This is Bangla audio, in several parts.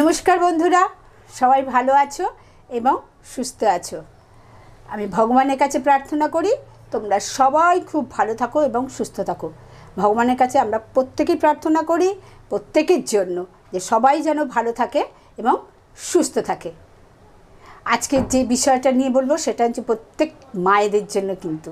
নমস্কার বন্ধুরা সবাই ভালো আছো এবং সুস্থ আছো আমি ভগবানের কাছে প্রার্থনা করি তোমরা সবাই খুব ভালো থাকো এবং সুস্থ থাকো ভগবানের কাছে আমরা প্রত্যেকেই প্রার্থনা করি প্রত্যেকের জন্য যে সবাই যেন ভালো থাকে এবং সুস্থ থাকে আজকে যে বিষয়টা নিয়ে বলবো সেটা হচ্ছে প্রত্যেক মায়েদের জন্য কিন্তু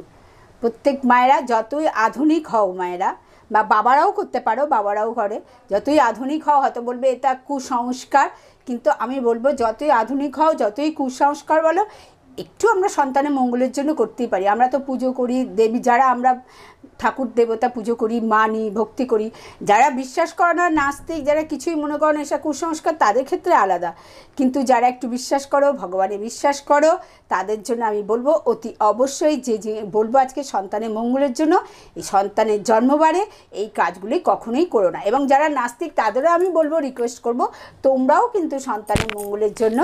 প্রত্যেক মায়েরা যতই আধুনিক হও মায়েরা বা বাবারাও করতে পারো বাবারাও ঘরে যতই আধুনিক হও হয়তো বলবে এটা কুসংস্কার কিন্তু আমি বলবো যতই আধুনিক হও যতই কুসংস্কার বলো একটু আমরা সন্তানের মঙ্গলের জন্য করতেই পারি আমরা তো পুজো করি দেবী যারা আমরা ঠাকুর দেবতা পুজো করি মানি ভক্তি করি যারা বিশ্বাস করে না নাস্তিক যারা কিছুই মনে করেন না এসব কুসংস্কার তাদের ক্ষেত্রে আলাদা কিন্তু যারা একটু বিশ্বাস করো ভগবানে বিশ্বাস করো তাদের জন্য আমি বলবো অতি অবশ্যই যে যে বলবো আজকে সন্তানের মঙ্গলের জন্য এই সন্তানের জন্মবারে এই কাজগুলি কখনোই করো না এবং যারা নাস্তিক তাদেরও আমি বলবো রিকোয়েস্ট করব তোমরাও কিন্তু সন্তানের মঙ্গলের জন্য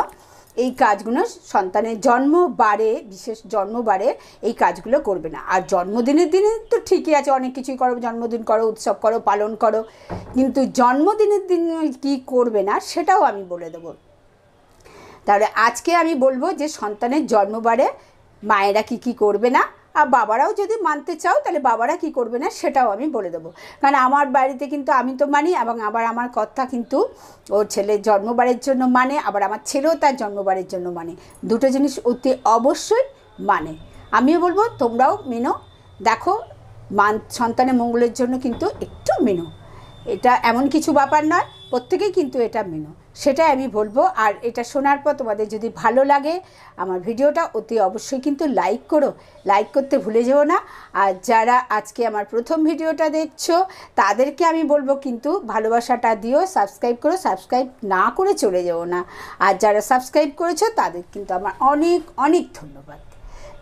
এই কাজগুলো সন্তানের জন্ম বাড়ে বিশেষ জন্ম বাড়ে এই কাজগুলো করবে না আর জন্মদিনের দিনে তো ঠিকই আছে অনেক কিছুই করো জন্মদিন করো উৎসব করো পালন করো কিন্তু জন্মদিনের দিন কি করবে না সেটাও আমি বলে দেবো তাহলে আজকে আমি বলবো যে সন্তানের জন্মবারে মায়েরা কি কি করবে না আর বাবারাও যদি মানতে চাও তাহলে বাবারা কি করবে না সেটাও আমি বলে দেবো কারণ আমার বাড়িতে কিন্তু আমি তো মানি এবং আবার আমার কথা কিন্তু ওর ছেলের জন্মবারের জন্য মানে আবার আমার ছেলেও তার জন্মবারের জন্য মানে দুটো জিনিস অতি অবশ্যই মানে আমিও বলবো তোমরাও মেনো দেখো মান সন্তানের মঙ্গলের জন্য কিন্তু একটু মেনো এটা এমন কিছু ব্যাপার নয় প্রত্যেকেই কিন্তু এটা মেনো সেটা আমি বলবো আর এটা শোনার পর তোমাদের যদি ভালো লাগে আমার ভিডিওটা অতি অবশ্যই কিন্তু লাইক করো লাইক করতে ভুলে যেও না আর যারা আজকে আমার প্রথম ভিডিওটা দেখছো তাদেরকে আমি বলবো কিন্তু ভালোবাসাটা দিও সাবস্ক্রাইব করো সাবস্ক্রাইব না করে চলে যেও না আর যারা সাবস্ক্রাইব করেছো তাদের কিন্তু আমার অনেক অনেক ধন্যবাদ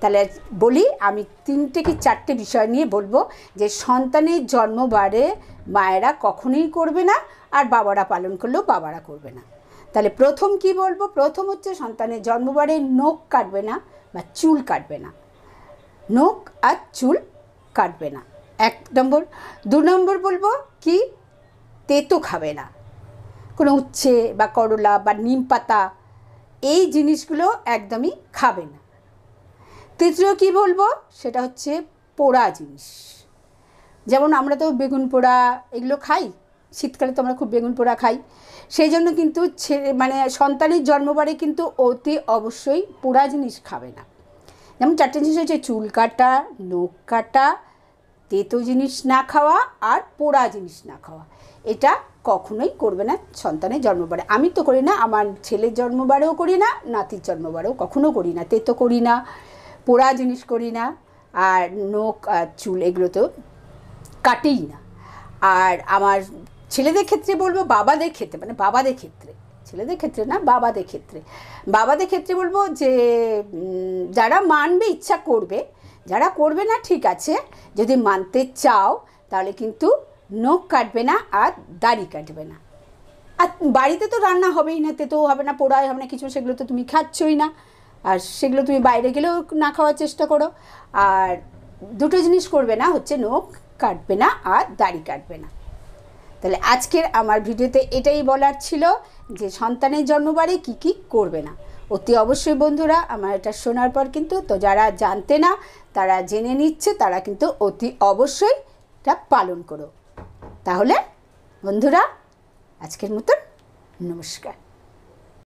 তাহলে বলি আমি তিনটে কি চারটে বিষয় নিয়ে বলবো যে সন্তানের জন্মবারে মায়েরা কখনোই করবে না আর বাবারা পালন করলেও বাবারা করবে না তাহলে প্রথম কি বলবো প্রথম হচ্ছে সন্তানের জন্মবারে নখ কাটবে না বা চুল কাটবে না নখ আর চুল কাটবে না এক নম্বর দু নম্বর বলবো কি তেতো খাবে না কোনো উচ্ছে বা করলা বা নিম পাতা এই জিনিসগুলো একদমই খাবে না তৃতীয় কি বলবো সেটা হচ্ছে পোড়া জিনিস যেমন আমরা তো বেগুন পোড়া এগুলো খাই শীতকালে তো আমরা খুব বেগুন পোড়া খাই সেই জন্য কিন্তু মানে সন্তানের জন্মবারে কিন্তু অতি অবশ্যই পোড়া জিনিস খাবে না যেমন চারটে জিনিস হচ্ছে চুল কাটা নখ কাটা তেতো জিনিস না খাওয়া আর পোড়া জিনিস না খাওয়া এটা কখনোই করবে না সন্তানের জন্মবারে আমি তো করি না আমার ছেলের জন্মবারেও করি না নাতির জন্মবারেও কখনো করি না তেতো করি না পোড়া জিনিস করি না আর নোখ আর চুল এগুলো তো কাটেই না আর আমার ছেলেদের ক্ষেত্রে বলবো বাবাদের ক্ষেত্রে মানে বাবাদের ক্ষেত্রে ছেলেদের ক্ষেত্রে না বাবাদের ক্ষেত্রে বাবাদের ক্ষেত্রে বলবো যে যারা মানবে ইচ্ছা করবে যারা করবে না ঠিক আছে যদি মানতে চাও তাহলে কিন্তু নখ কাটবে না আর দাড়ি কাটবে না আর বাড়িতে তো রান্না হবেই না তেতেও হবে না পোড়াই হবে না কিছু সেগুলো তো তুমি খাচ্ছই না আর সেগুলো তুমি বাইরে গেলেও না খাওয়ার চেষ্টা করো আর দুটো জিনিস করবে না হচ্ছে নখ কাটবে না আর দাড়ি কাটবে না তাহলে আজকের আমার ভিডিওতে এটাই বলার ছিল যে সন্তানের জন্মবারে কি কি করবে না অতি অবশ্যই বন্ধুরা আমার এটা শোনার পর কিন্তু তো যারা জানতে না তারা জেনে নিচ্ছে তারা কিন্তু অতি অবশ্যই এটা পালন করো তাহলে বন্ধুরা আজকের মতন নমস্কার